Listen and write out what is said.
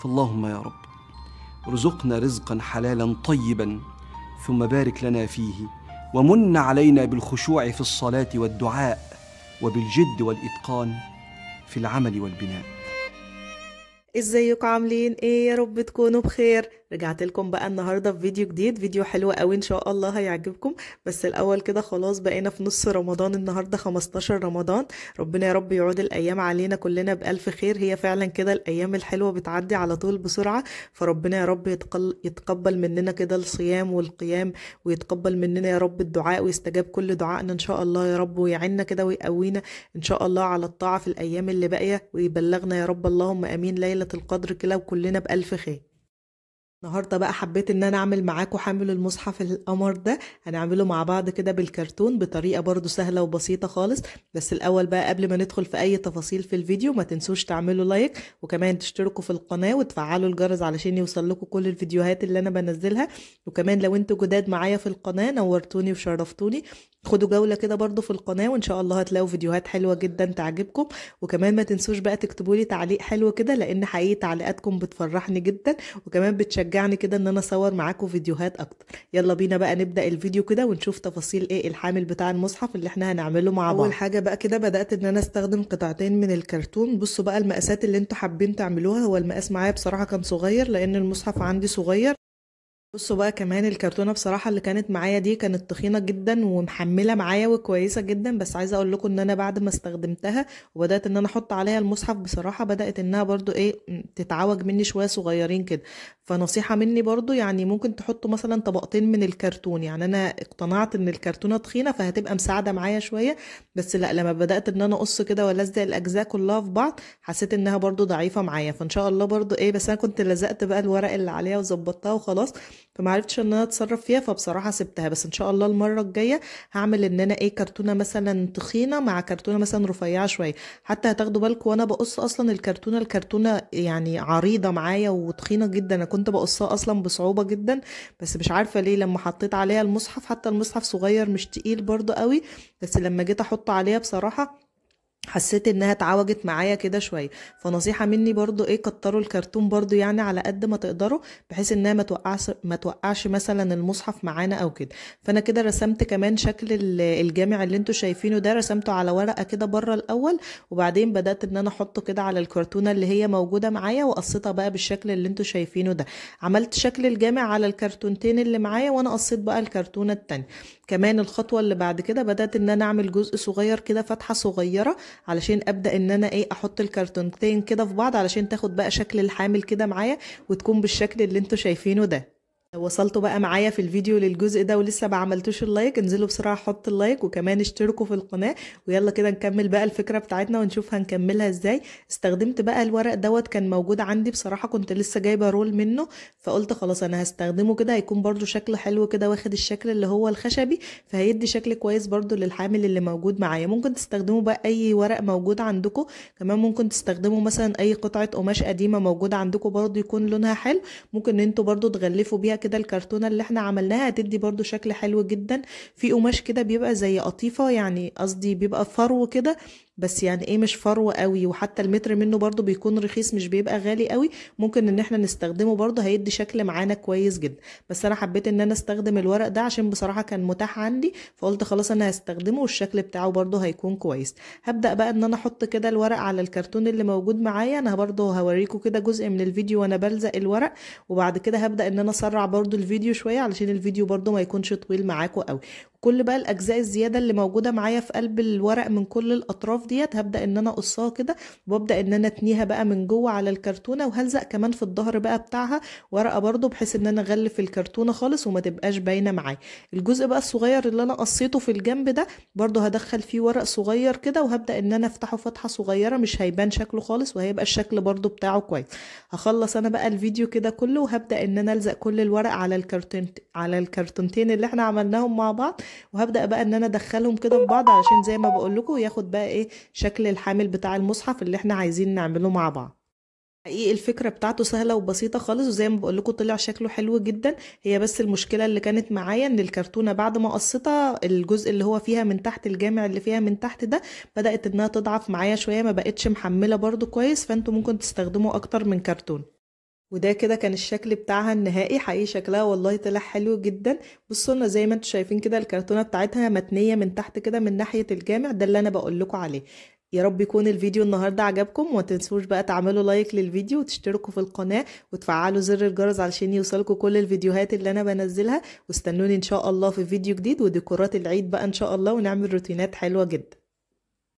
فاللهم يا رب ارزقنا رزقا حلالا طيبا ثم بارك لنا فيه ومن علينا بالخشوع في الصلاه والدعاء وبالجد والاتقان في العمل والبناء ازيكم عاملين ايه يا رب تكونوا بخير رجعت لكم بقى النهارده في فيديو جديد فيديو حلو قوي ان شاء الله هيعجبكم بس الاول كده خلاص بقينا في نص رمضان النهارده 15 رمضان ربنا يا رب يعود الايام علينا كلنا بالف خير هي فعلا كده الايام الحلوه بتعدي على طول بسرعه فربنا يا رب يتقبل مننا كده الصيام والقيام ويتقبل مننا يا رب الدعاء ويستجاب كل دعائنا ان شاء الله يا رب ويعيننا كده ويقوينا ان شاء الله على الطاعه في الايام اللي باقيه ويبلغنا يا رب اللهم امين ليله القدر كده وكلنا بالف خير النهارده بقى حبيت ان انا اعمل معاكم حامل المصحف القمر ده هنعمله مع بعض كده بالكرتون بطريقه برضو سهله وبسيطه خالص بس الاول بقى قبل ما ندخل في اي تفاصيل في الفيديو ما تنسوش تعملوا لايك وكمان تشتركوا في القناه وتفعلوا الجرس علشان يوصل لكم كل الفيديوهات اللي انا بنزلها وكمان لو انتوا جداد معايا في القناه نورتوني وشرفتوني خدوا جولة كده برضو في القناة وإن شاء الله هتلاقوا فيديوهات حلوة جدا تعجبكم وكمان ما تنسوش بقى تكتبوا لي تعليق حلو كده لأن حقيقي تعليقاتكم بتفرحني جدا وكمان بتشجعني بتشجعني كده ان انا اصور معاكم فيديوهات اكتر يلا بينا بقى نبدا الفيديو كده ونشوف تفاصيل ايه الحامل بتاع المصحف اللي احنا هنعمله مع بعض اول حاجه بقى كده بدات ان انا استخدم قطعتين من الكرتون بصوا بقى المقاسات اللي انتوا حابين تعملوها هو المقاس معايا بصراحه كان صغير لان المصحف عندي صغير بصوا بقى كمان الكرتونه بصراحه اللي كانت معايا دي كانت تخينه جدا ومحمله معايا وكويسه جدا بس عايزه اقول لكم ان انا بعد ما استخدمتها وبدات ان انا احط عليها المصحف بصراحه بدات انها برضو ايه تتعوج مني شويه صغيرين كده فنصيحه مني برضو يعني ممكن تحطوا مثلا طبقتين من الكرتون يعني انا اقتنعت ان الكرتونه تخينه فهتبقى مساعده معايا شويه بس لا لما بدات ان انا اقص كده والزق الاجزاء كلها في بعض حسيت انها برضو ضعيفه معايا فان شاء الله برضو ايه بس انا كنت لزقت بقى الورق اللي عليها وظبطتها وخلاص فما عرفتش ان انا اتصرف فيها فبصراحه سبتها بس ان شاء الله المره الجايه هعمل ان انا ايه كرتونه مثلا تخينه مع كرتونه مثلا رفيعه شويه حتى هتاخدوا بالكم وانا بقص اصلا الكرتونه الكرتونه يعني عريضه معايا وتخينه جدا انا كنت بقصها اصلا بصعوبه جدا بس مش عارفه ليه لما حطيت عليها المصحف حتى المصحف صغير مش تقيل برضو قوي بس لما جيت احط عليها بصراحه حسيت انها اتعوجت معايا كده شويه فنصيحه مني برضو ايه كتروا الكرتون برضو يعني على قد ما تقدروا بحيث انها ما توقعش ما توقعش مثلا المصحف معانا او كده فانا كده رسمت كمان شكل الجامع اللي انتوا شايفينه ده رسمته على ورقه كده بره الاول وبعدين بدات ان انا احطه كده على الكرتونه اللي هي موجوده معايا وقصيتها بقى بالشكل اللي انتوا شايفينه ده عملت شكل الجامع على الكرتونتين اللي معايا وانا قصيت بقى الكرتونه التانية كمان الخطوه اللي بعد كده بدات ان انا اعمل جزء صغير كده فتحه صغيره علشان ابدا ان انا ايه احط الكرتونتين كده في بعض علشان تاخد بقى شكل الحامل كده معايا وتكون بالشكل اللي انتوا شايفينه ده وصلتوا بقى معايا في الفيديو للجزء ده ولسه ما عملتوش اللايك انزلوا بسرعه حط اللايك وكمان اشتركوا في القناه ويلا كده نكمل بقى الفكره بتاعتنا ونشوف هنكملها ازاي استخدمت بقى الورق دوت كان موجود عندي بصراحه كنت لسه جايبه رول منه فقلت خلاص انا هستخدمه كده هيكون برده شكله حلو كده واخد الشكل اللي هو الخشبي فهيدي شكل كويس برده للحامل اللي موجود معايا ممكن تستخدموا بقى اي ورق موجود عندكم كمان ممكن تستخدموا مثلا اي قطعه قماش قديمه موجوده عندكم برده يكون لونها حلو ممكن انتوا برده تغلفوا بيها كده الكرتونة اللي احنا عملناها هتدي برضو شكل حلو جدا في قماش كده بيبقى زي قطيفة يعني قصدي بيبقى فرو كده بس يعني ايه مش فروه قوي وحتى المتر منه برضو بيكون رخيص مش بيبقى غالي قوي ممكن ان احنا نستخدمه برضو هيدي شكل معانا كويس جدا بس انا حبيت ان انا استخدم الورق ده عشان بصراحه كان متاح عندي فقلت خلاص انا هستخدمه والشكل بتاعه برضو هيكون كويس هبدا بقى ان انا احط كده الورق على الكرتون اللي موجود معايا انا برضو هوريكم كده جزء من الفيديو وانا بلزق الورق وبعد كده هبدا ان انا اسرع برضو الفيديو شويه علشان الفيديو برضو ما يكونش طويل معاكم قوي كل بقى الاجزاء الزياده اللي موجوده معايا في قلب الورق من كل الاطراف ديت هبدا ان انا اقصها كده وابدا ان انا اتنيها بقى من جوه على الكرتونه وهلزق كمان في الظهر بقى بتاعها ورقه برده بحيث ان انا اغلف الكرتونه خالص وما تبقاش باينه معايا الجزء بقى الصغير اللي انا قصيته في الجنب ده برده هدخل فيه ورق صغير كده وهبدا ان انا افتحه فتحه صغيره مش هيبان شكله خالص وهيبقى الشكل برده بتاعه كويس هخلص انا بقى الفيديو كده كله وهبدا ان انا الزق كل الورق على الكرتون على الكرتونتين اللي احنا عملناهم مع بعض وهبدا بقى ان انا ادخلهم كده في بعض علشان زي ما بقول لكم ياخد بقى ايه شكل الحامل بتاع المصحف اللي احنا عايزين نعمله مع بعض حقيقي الفكره بتاعته سهله وبسيطه خالص وزي ما بقول لكم طلع شكله حلو جدا هي بس المشكله اللي كانت معايا ان الكرتونه بعد ما قصيتها الجزء اللي هو فيها من تحت الجامع اللي فيها من تحت ده بدات انها تضعف معايا شويه ما بقتش محمله برده كويس فانتوا ممكن تستخدموا اكتر من كرتون وده كده كان الشكل بتاعها النهائي حقيقي شكلها والله طلع حلو جدا بصوا لنا زي ما انتم شايفين كده الكرتونه بتاعتها متنيه من تحت كده من ناحيه الجامع ده اللي انا بقول لكم عليه يا رب يكون الفيديو النهارده عجبكم وما تنسوش بقى تعملوا لايك للفيديو وتشتركوا في القناه وتفعلوا زر الجرس علشان يوصلكم كل الفيديوهات اللي انا بنزلها واستنوني ان شاء الله في فيديو جديد وديكورات العيد بقى ان شاء الله ونعمل روتينات حلوه جدا